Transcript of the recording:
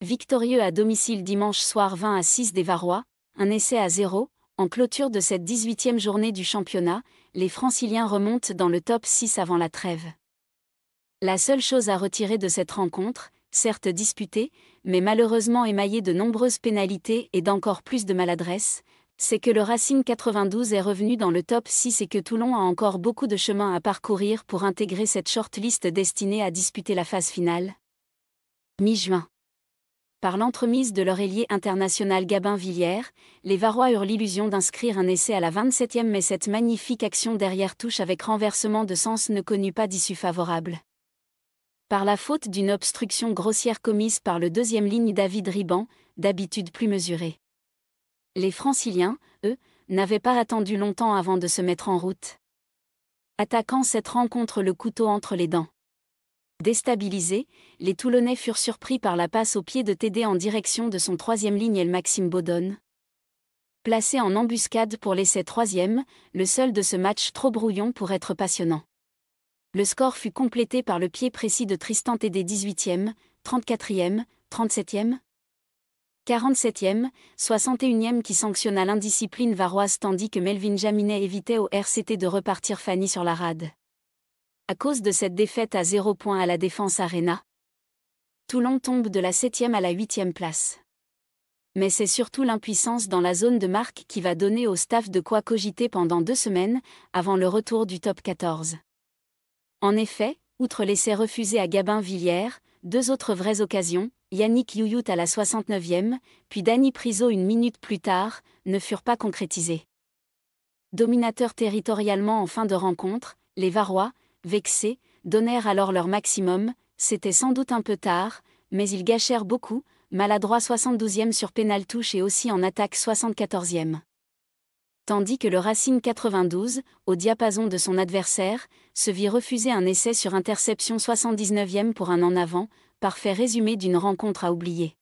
Victorieux à domicile dimanche soir 20 à 6 des Varois, un essai à zéro, en clôture de cette 18e journée du championnat, les Franciliens remontent dans le top 6 avant la trêve. La seule chose à retirer de cette rencontre, certes disputée, mais malheureusement émaillée de nombreuses pénalités et d'encore plus de maladresse, c'est que le Racing 92 est revenu dans le top 6 et que Toulon a encore beaucoup de chemin à parcourir pour intégrer cette shortlist destinée à disputer la phase finale. Mi-juin. Par l'entremise de leur ailier international Gabin Villiers, les Varois eurent l'illusion d'inscrire un essai à la 27e mais cette magnifique action derrière touche avec renversement de sens ne connut pas d'issue favorable. Par la faute d'une obstruction grossière commise par le deuxième ligne David Riban, d'habitude plus mesuré. Les franciliens, eux, n'avaient pas attendu longtemps avant de se mettre en route. Attaquant cette rencontre le couteau entre les dents. Déstabilisés, les Toulonnais furent surpris par la passe au pied de Tédé en direction de son troisième ligne Maxime Baudon. Placé en embuscade pour l'essai troisième, le seul de ce match trop brouillon pour être passionnant. Le score fut complété par le pied précis de Tristan Tédé 18e, 34e, 37e, 47e, 61e qui sanctionna l'indiscipline varoise tandis que Melvin Jaminet évitait au RCT de repartir Fanny sur la rade à cause de cette défaite à zéro points à la Défense Arena. Toulon tombe de la 7e à la 8e place. Mais c'est surtout l'impuissance dans la zone de marque qui va donner au staff de quoi cogiter pendant deux semaines, avant le retour du top 14. En effet, outre l'essai refusé à Gabin Villiers, deux autres vraies occasions, Yannick Youyout à la 69e, puis Danny Priso une minute plus tard, ne furent pas concrétisées. Dominateurs territorialement en fin de rencontre, les Varois, vexés, donnèrent alors leur maximum, c'était sans doute un peu tard, mais ils gâchèrent beaucoup, maladroit 72e sur pénal touche et aussi en attaque 74e. Tandis que le Racing 92, au diapason de son adversaire, se vit refuser un essai sur interception 79e pour un en avant, parfait résumé d'une rencontre à oublier.